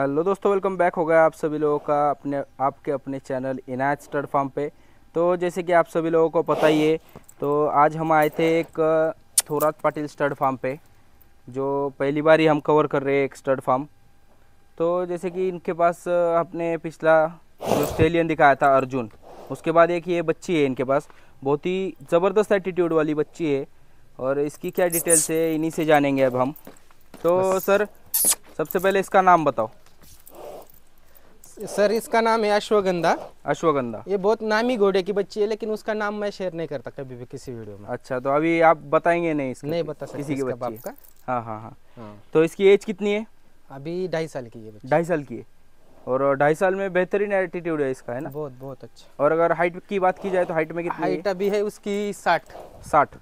Hello दोस्तों welcome back हो गया आप सभी लोगों का अपने आपके अपने चैनल इनायत स्टड फार्म पे तो जैसे कि आप सभी लोगों को पता ही है तो आज हम आए थे एक थोरात पाटिल स्टड फार्म पे जो पहली बार ही हम कवर कर रहे हैं एक स्टड फार्म तो जैसे कि इनके पास अपने पिछला जो ऑस्ट्रेलियन दिखाया था अर्जुन उसके बाद एक ये बच्ची है इनके पास बहुत ही ज़बरदस्त एटीट्यूड वाली बच्ची है और इसकी क्या डिटेल्स है इन्हीं से जानेंगे अब हम तो सर सबसे पहले इसका नाम बताओ सर इसका नाम है अश्वगंधा अश्वगंधा ये बहुत नामी घोड़े की बच्ची है लेकिन उसका नाम मैं शेयर नहीं करता कभी भी किसी वीडियो में अच्छा तो अभी आप बताएंगे नहीं इसके नहीं बता सकते किसी के बाप का हाँ हाँ हाँ, हाँ। तो इसकी एज कितनी है अभी ढाई साल की है ढाई साल की है और ढाई साल में बेहतरीन एटीट्यूड है इसका है ना बहुत बहुत अच्छा और अगर हाइट की बात की जाए तो हाइट में कितनी हाइट अभी है उसकी साठ साठ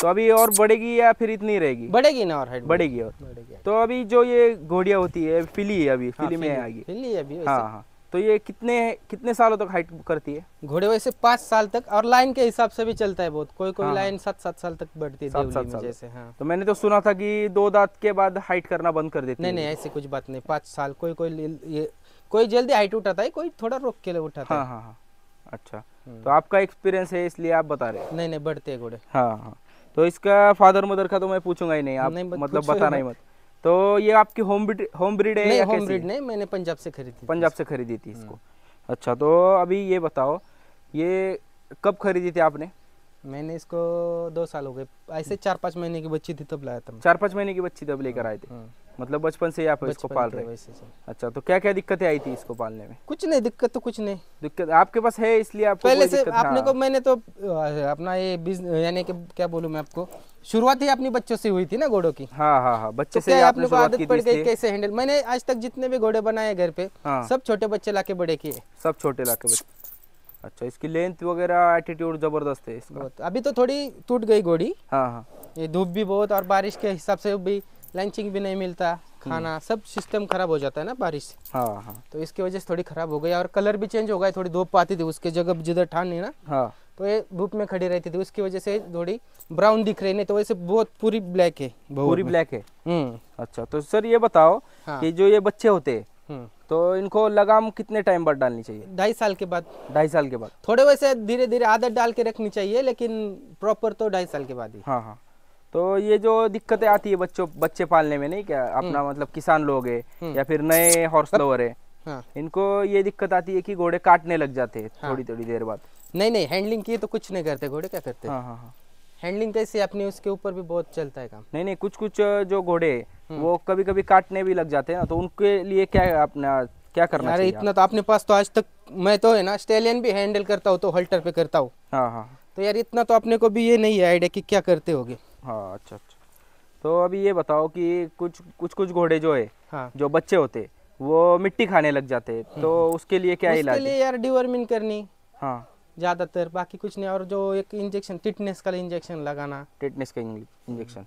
तो अभी और बढ़ेगी या फिर इतनी रहेगी बढ़ेगी ना और हाइट बढ़ेगी और बढ़ेगी तो अभी जो ये घोड़िया होती है फिली है अभी फिली हाँ, में आएगी फिली अभी हाँ हाँ तो ये कितने कितने सालों तक हाइट करती है घोड़े वैसे पाँच साल तक और लाइन के हिसाब से भी चलता है बहुत कोई कोई हाँ। लाइन हाँ। सात सात साल तक बढ़ती है साल जैसे हाँ। तो मैंने तो सुना था कि दो दांत के बाद हाइट करना बंद कर देती नहीं नहीं ऐसी कुछ बात नहीं पाँच साल कोई कोई ये कोई जल्दी हाइट उठाता है कोई थोड़ा रोक के लिए उठाता हाँ, है हाँ, हाँ। अच्छा हम्म। तो आपका एक्सपीरियंस है इसलिए आप बता रहे नहीं नहीं बढ़ते घोड़े हाँ हाँ तो इसका फादर मदर का तो मैं पूछूंगा ही नहीं आप नहीं, मतलब बताना ही मत तो ये आपकी होम ब्रिड होम ब्रिड है या होम ब्रिड नहीं मैंने पंजाब से खरीदी पंजाब से खरीदी थी इसको हम्म। अच्छा तो अभी ये बताओ ये कब खरीदी थी आपने मैंने इसको दो साल हो गए ऐसे चार पाँच महीने की बच्ची थी तब लाया था चार पाँच महीने की बच्ची तब लेकर आए थे हम्म, हम्म। मतलब बचपन से ही आप इसको पाल रहे अच्छा तो क्या क्या दिक्कतें आई थी इसको पालने में कुछ नहीं दिक्कत तो कुछ नहीं दिक्कत आपके पास है इसलिए आप पहले से आपने को हाँ। मैंने तो अपना ये बिजनेस यानी कि क्या बोलूँ मैं आपको शुरुआत ही अपनी बच्चों से हुई थी ना घोड़ों की हाँ हाँ हाँ बच्चे तो से आपने को आदत पड़ गई कैसे हैंडल मैंने आज तक जितने भी घोड़े बनाए घर पे हाँ। सब छोटे बच्चे लाके बड़े किए सब छोटे लाके बच्चे अच्छा इसकी लेंथ वगैरह एटीट्यूड जबरदस्त है इसका अभी तो थोड़ी टूट गई घोड़ी हाँ हाँ ये धूप भी बहुत और बारिश के हिसाब से भी लंचिंग भी नहीं मिलता खाना हम्म। सब सिस्टम खराब हो जाता है ना बारिश से हाँ हाँ तो इसकी वजह से थोड़ी खराब हो गई और कलर भी चेंज हो गया थोड़ी धूप आती थी उसके जगह जिधर ठान नहीं ना हाँ तो ये धूप में खड़ी रहती थी उसकी वजह से थोड़ी ब्राउन दिख रही नहीं तो वैसे बहुत पूरी ब्लैक है पूरी ब्लैक है हम्म। अच्छा तो सर ये बताओ की हाँ। कि जो ये बच्चे होते हैं हम्म। तो इनको लगाम कितने टाइम बाद डालनी चाहिए ढाई साल के बाद ढाई साल के बाद थोड़े वैसे धीरे धीरे आदत डाल के रखनी चाहिए लेकिन प्रॉपर तो ढाई साल के बाद ही हाँ हाँ तो ये जो दिक्कतें आती है बच्चों बच्चे पालने में नहीं क्या हम्म। अपना मतलब किसान लोग है हम्म। या फिर नए हॉर्स लोवर है हाँ। इनको ये दिक्कत आती है कि घोड़े काटने लग जाते हैं हाँ। थोड़ी थोड़ी देर बाद नहीं नहीं हैंडलिंग की तो कुछ नहीं करते घोड़े क्या करते हाँ, हाँ, हैंडलिंग हाँ। कैसे अपने उसके ऊपर भी बहुत चलता है काम नहीं नहीं कुछ कुछ जो घोड़े हम्म। वो कभी कभी काटने भी लग जाते हैं ना तो उनके लिए क्या अपना क्या करना अरे इतना तो अपने पास तो आज तक मैं तो है ना स्टेलियन भी हैंडल करता हूँ तो हल्टर पे करता हूँ हाँ हाँ तो यार इतना तो अपने को भी ये नहीं है आइडिया कि क्या करते होगे हाँ अच्छा अच्छा तो अभी ये बताओ कि कुछ कुछ कुछ घोड़े जो है हाँ। जो बच्चे होते वो मिट्टी खाने लग जाते तो हम्म, हम्म। उसके लिए क्या उसके इलाज लिए यार डिवर्मिन करनी हाँ ज़्यादातर बाकी कुछ नहीं और जो एक इंजेक्शन टिटनेस का इंजेक्शन लगाना टिटनेस का इंजेक्शन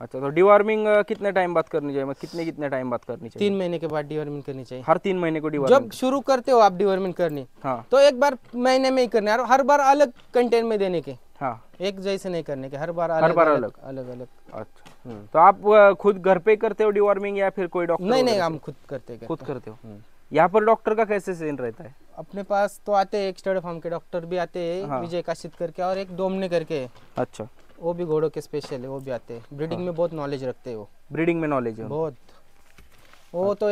अच्छा तो डिवॉर्मिंग कितने टाइम बाद करनी चाहिए मतलब कितने कितने टाइम बाद करनी चाहिए तीन महीने के बाद डिवॉर्मिंग करनी चाहिए हर तीन महीने को डिवॉर्मिंग जब शुरू करते हो आप डिवॉर्मिंग करनी हाँ तो एक बार महीने में ही करनी हर बार अलग कंटेंट में देने के हाँ एक जैसे नहीं करने के हर बार अलग, हर बार अलग अलग अलग, अच्छा हम्म। तो आप खुद घर पे करते हो डिवॉर्मिंग या फिर कोई डॉक्टर नहीं नहीं हम खुद करते हैं खुद करते हो हम्म। यहाँ पर डॉक्टर का कैसे सीन रहता है अपने पास तो आते हैं एक स्टड फार्म के डॉक्टर भी आते हैं हाँ। विजय काशित करके और एक डोमने करके अच्छा वो भी घोड़ों के स्पेशल है वो भी आते हैं ब्रीडिंग हाँ। में बहुत नॉलेज रखते हैं वो ब्रीडिंग में नॉलेज है बहुत वो हाँ। तो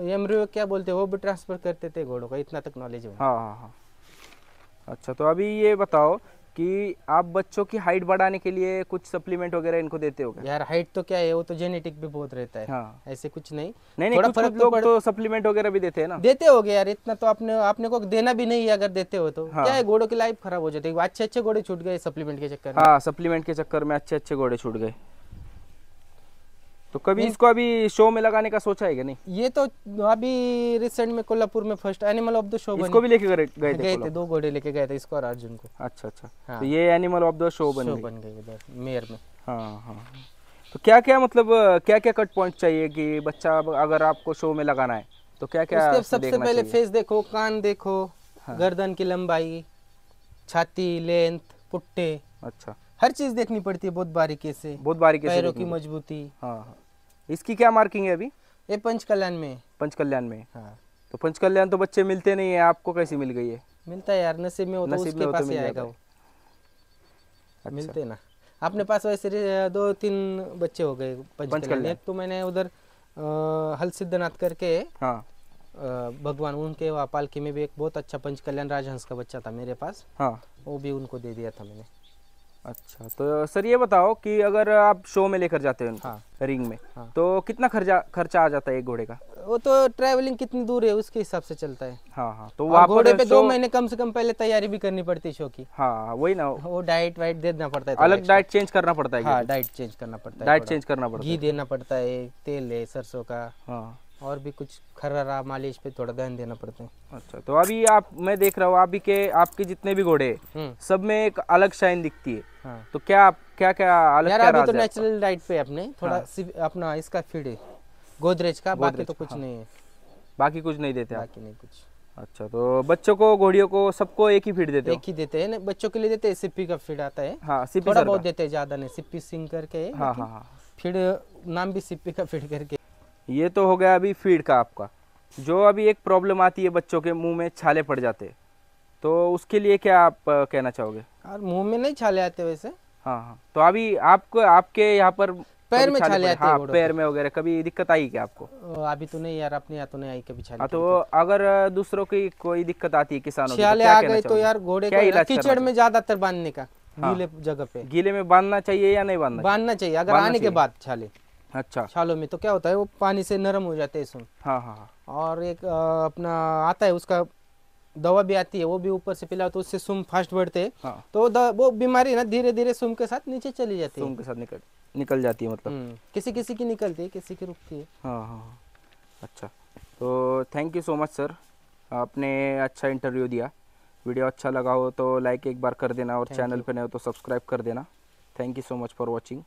एमरियो क्या बोलते हैं वो भी ट्रांसफर करते थे घोड़ों का इतना तक नॉलेज है हाँ, अच्छा तो अभी ये बताओ कि आप बच्चों की हाइट बढ़ाने के लिए कुछ सप्लीमेंट वगैरह इनको देते हो यार हाइट तो क्या है वो तो जेनेटिक भी बहुत रहता है हाँ। ऐसे कुछ नहीं नहीं नहीं कुछ फर्क कुछ तो लोग तो सप्लीमेंट वगैरह भी देते हैं ना देते हो यार इतना तो आपने आपने को देना भी नहीं अगर देते हो तो हाँ। क्या है घोड़ों की लाइफ खराब हो जाती है अच्छे अच्छे घोड़े छूट गए सप्लीमेंट के चक्कर हाँ सप्लीमेंट के चक्कर में हाँ, अच्छे अच्छे घोड़े छूट गए तो कभी हम्म। इसको अभी शो में लगाने का सोचा है नहीं ये तो अभी रिसेंट में कोल्हापुर में first animal of the show इसको भी लेके गए थे थे दो घोड़े लेके गए थे इसको और अर्जुन को अच्छा अच्छा हाँ। तो ये एनिमल ऑफ द शो बन शो बन गए इधर मेयर में हाँ हाँ तो क्या क्या मतलब क्या क्या कट पॉइंट चाहिए कि बच्चा अगर आपको शो में लगाना है तो क्या क्या सबसे पहले फेस देखो कान देखो हाँ। गर्दन की लंबाई छाती लेंथ पुट्टे अच्छा हर चीज देखनी पड़ती है बहुत बारीकी से बहुत बारीकी पैरों की मजबूती हाँ, हाँ। इसकी क्या मार्किंग है अभी ये पंच कल्याण में पंच कल्याण में हाँ तो पंच कल्याण तो बच्चे मिलते नहीं है आपको कैसी मिल गई है मिलता है यार नसीब में तो नसीब में तो पास आएगा वो अच्छा। मिलते ना अपने पास वैसे दो तीन बच्चे हो गए पंच कल्याण एक तो मैंने उधर हल सिद्धनाथ करके हाँ भगवान उनके पालकी में भी एक बहुत अच्छा पंच कल्याण राजहंस का बच्चा था मेरे पास हाँ वो भी उनको दे दिया था मैंने अच्छा तो सर ये बताओ कि अगर आप शो में लेकर जाते हो हाँ, रिंग में हाँ, तो कितना खर्चा खर्चा आ जाता है एक घोड़े का वो तो ट्रैवलिंग कितनी दूर है उसके हिसाब से चलता है हाँ हाँ तो वहाँ घोड़े पे दो महीने कम से कम पहले तैयारी भी करनी पड़ती है शो की हाँ, हाँ वही ना वो डाइट वाइट देना पड़ता है अलग डाइट चेंज करना पड़ता है डाइट चेंज हाँ, करना पड़ता है डाइट चेंज करना पड़ता है घी देना पड़ता है तेल है सरसों का हाँ और भी कुछ खर्रा मालिश पे थोड़ा ध्यान देना पड़ता है अच्छा तो अभी आप मैं देख रहा हूँ अभी के आपके जितने भी घोड़े हम्म। सब में एक अलग शाइन दिखती है हाँ। तो क्या आप क्या क्या अलग यार अभी तो नेचुरल डाइट पे अपने थोड़ा हाँ। अपना इसका फीड है गोदरेज का बाकी तो कुछ हाँ। नहीं है बाकी कुछ नहीं देते बाकी नहीं कुछ अच्छा तो बच्चों को घोड़ियों को सबको एक ही फीड देते एक ही देते हैं बच्चों के लिए देते हैं सिप्पी का फीड आता है हाँ, थोड़ा बहुत देते हैं ज्यादा नहीं सिप्पी सिंह करके हाँ, हाँ, हाँ। फीड नाम भी सिप्पी का फीड करके ये तो हो गया अभी फीड का आपका जो अभी एक प्रॉब्लम आती है बच्चों के मुंह में छाले पड़ जाते तो उसके लिए क्या आप कहना चाहोगे यार मुंह में नहीं छाले आते वैसे हाँ हाँ तो अभी आपको आपके यहाँ पर पैर में छाले आते हाँ, पैर में वगैरह कभी दिक्कत आई क्या आपको अभी तो नहीं यार अपने यहाँ तो नहीं आई कभी छाले हाँ, तो, तो अगर दूसरों की कोई दिक्कत आती है किसानों तो छाले आ गए तो यार घोड़े को कीचड़ में ज्यादातर बांधने का गीले हाँ। जगह पे गीले में बांधना चाहिए या नहीं बांधना बांधना चाहिए अगर आने के बाद छाले अच्छा छालों में तो क्या होता है वो पानी से नरम हो जाते हैं सुन हाँ, हाँ हाँ और एक अपना आता है उसका दवा भी आती है वो भी ऊपर से पिलाओ तो उससे सुम फास्ट बढ़ते हैं हाँ। तो वो बीमारी ना धीरे धीरे सुम के साथ नीचे चली जाती है सुम के साथ निकल निकल जाती है मतलब हम्म, किसी किसी की निकलती है किसी की रुकती है हाँ हाँ, हाँ। अच्छा तो thank you so much sir आपने अच्छा इंटरव्यू दिया वीडियो अच्छा लगा हो तो लाइक एक बार कर देना और चैनल पर नहीं हो तो सब्सक्राइब कर देना thank you so much for watching